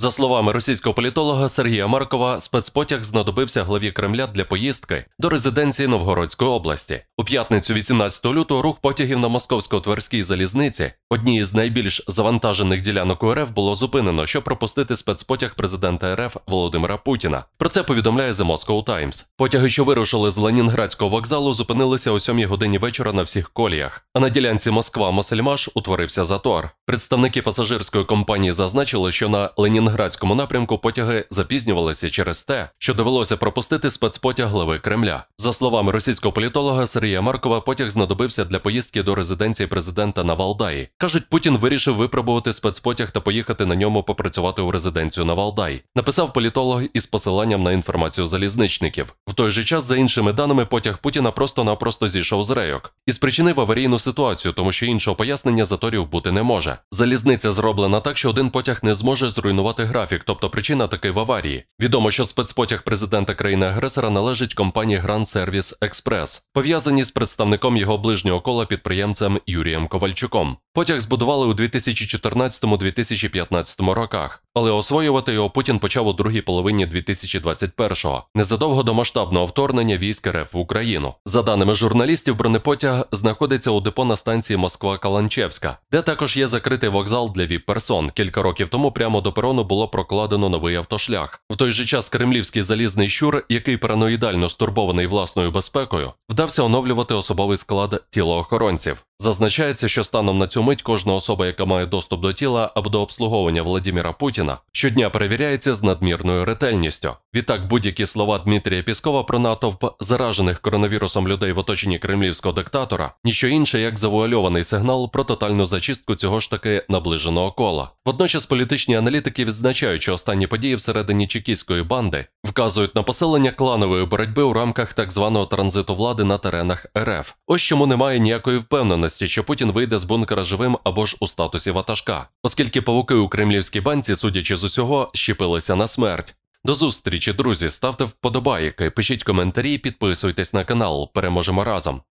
За словами російського політолога Сергія Маркова, спецпотяг знадобився главі Кремля для поїздки до резиденції Новгородської області. У п'ятницю, 18 лютого, рух потягів на московсько-тверській залізниці, одній з найбільш завантажених ділянок УРФ, було зупинено, щоб пропустити спецпотяг президента РФ Володимира Путіна. Про це повідомляє The Moscow Times. Потяги, що вирушили з Ленінградського вокзалу, зупинилися о 7 годині вечора на всіх коліях. А на ділянці Москва Масельмаш утворився затор. Представники пасажирської компанії зазначили, що на Ленінградській Калинінградському напрямку потяги запізнювалися через те, що довелося пропустити спецпотяг глави Кремля. За словами російського політолога Сергія Маркова, потяг знадобився для поїздки до резиденції президента на Валдаї. кажуть, Путін вирішив випробувати спецпотяг та поїхати на ньому попрацювати у резиденцію на Валдай. Написав політолог із посиланням на інформацію залізничників. В той же час, за іншими даними, потяг Путіна просто-напросто зійшов з рейок і спричинив аварійну ситуацію, тому що іншого пояснення заторів бути не може. Залізниця зроблена так, що один потяг не зможе зруйнувати змінювати графік, тобто причина таки в аварії. Відомо, що спецпотяг президента країни-агресора належить компанії Grand Service Express, пов'язані з представником його ближнього кола підприємцем Юрієм Ковальчуком. Потяг збудували у 2014-2015 роках але освоювати його Путін почав у другій половині 2021-го, незадовго до масштабного вторгнення військ РФ в Україну. За даними журналістів, бронепотяг знаходиться у депо на станції Москва Каланчевська, де також є закритий вокзал для ВІП-персон. Кілька років тому прямо до перону було прокладено новий автошлях. В той же час кремлівський залізний щур, який параноїдально стурбований власною безпекою, вдався оновлювати особовий склад тілоохоронців. Зазначається, що станом на цю мить кожна особа, яка має доступ до тіла або до обслуговування Владіміра Путіна, щодня перевіряється з надмірною ретельністю. Відтак, будь-які слова Дмитрія Піскова про натовп заражених коронавірусом людей в оточенні кремлівського диктатора, ніщо інше як завуальований сигнал про тотальну зачистку цього ж таки наближеного кола. Водночас політичні аналітики відзначають, що останні події всередині чекійської банди вказують на посилення кланової боротьби у рамках так званого транзиту влади на теренах РФ. Ось чому немає ніякої впевненості, що Путін вийде з бункера живим або ж у статусі ватажка, оскільки павуки у кремлівській банці, судячи з усього, щепилися на смерть. До зустрічі, друзі. Ставте вподобайки, пишіть коментарі, підписуйтесь на канал. Переможемо разом.